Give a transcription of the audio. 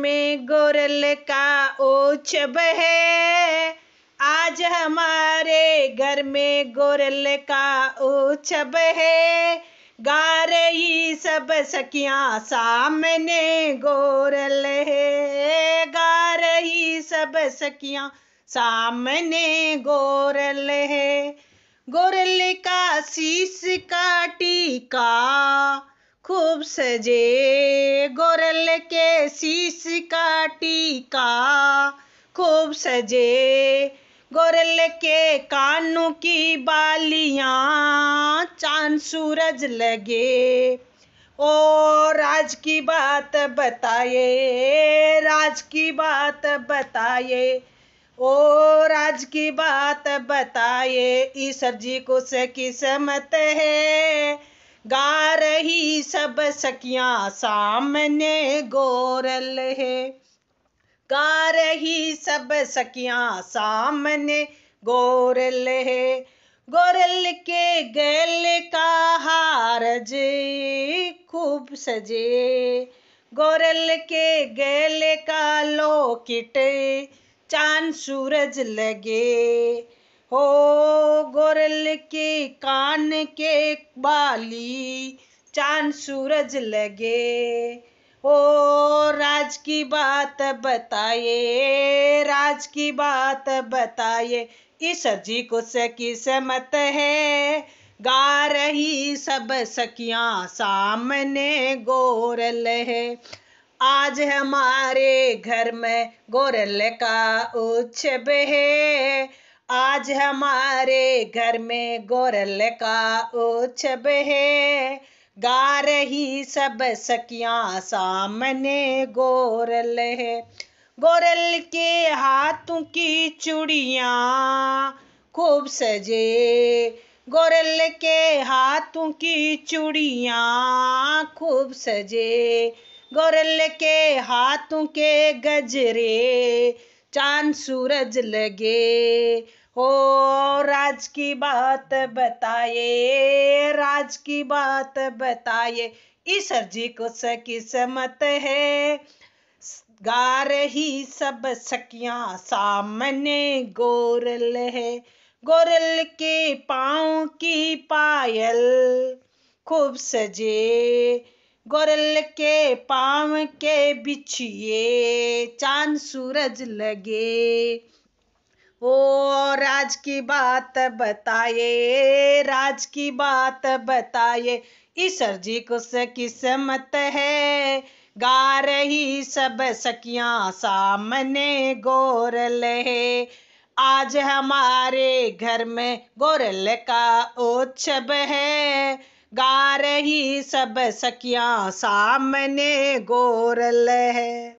में गोरल का ओछब है आज हमारे घर में गोरल का ओछब है गा रही सब सखियाँ सामने गोरल है गा रही सब सखियाँ सामने गोरल है गोरल का शीश का टीका खूब सजे गोरल के शीश का टीका खूब सजे गोरल के कानों की बालियाँ चांद सूरज लगे ओ राज की बात बताए राज की बात बताए ओ राज की बात बताए ईश्वर जी को से किस्मत है गा रही सब सखियाँ सामने गोरल है गा रही सब सखियाँ सामने गोरल है गोरल के गैल का हार जे खूब सजे गोरल के गैल का लोकिट चांद सूरज लगे हो गोरल के कान के बाली चांद सूरज लगे ओ राज की बात बताए राज की बात बताए इस जी को सकी है गा रही सब सखियाँ सामने गोरल है आज हमारे घर में गोरल का उच्छ है आज हमारे घर में गोरल का उत्सव है गा रही सब सखियाँ सामने गोरल है गोरल के हाथों की चूड़िया खूब सजे गोरल के हाथों की चूड़िया खूब सजे गोरल के हाथों के गजरे चांद सूरज लगे हो राज की बात बताए राज की बात बताए इस जी कुछ किस्मत है गा रही सब सखियाँ सामने गोरल है गोरल के पाँव की पायल खूब सजे गोरल के पाँव के बिछिए चांद सूरज लगे ओ राज की बात बताए राज की बात बताए ईश्वर जी कुछ किस्मत है गा रही सब सखियाँ सामने गोरल है आज हमारे घर में गोरल का उत्सव है गा रही सब सखियाँ सामने गोरल है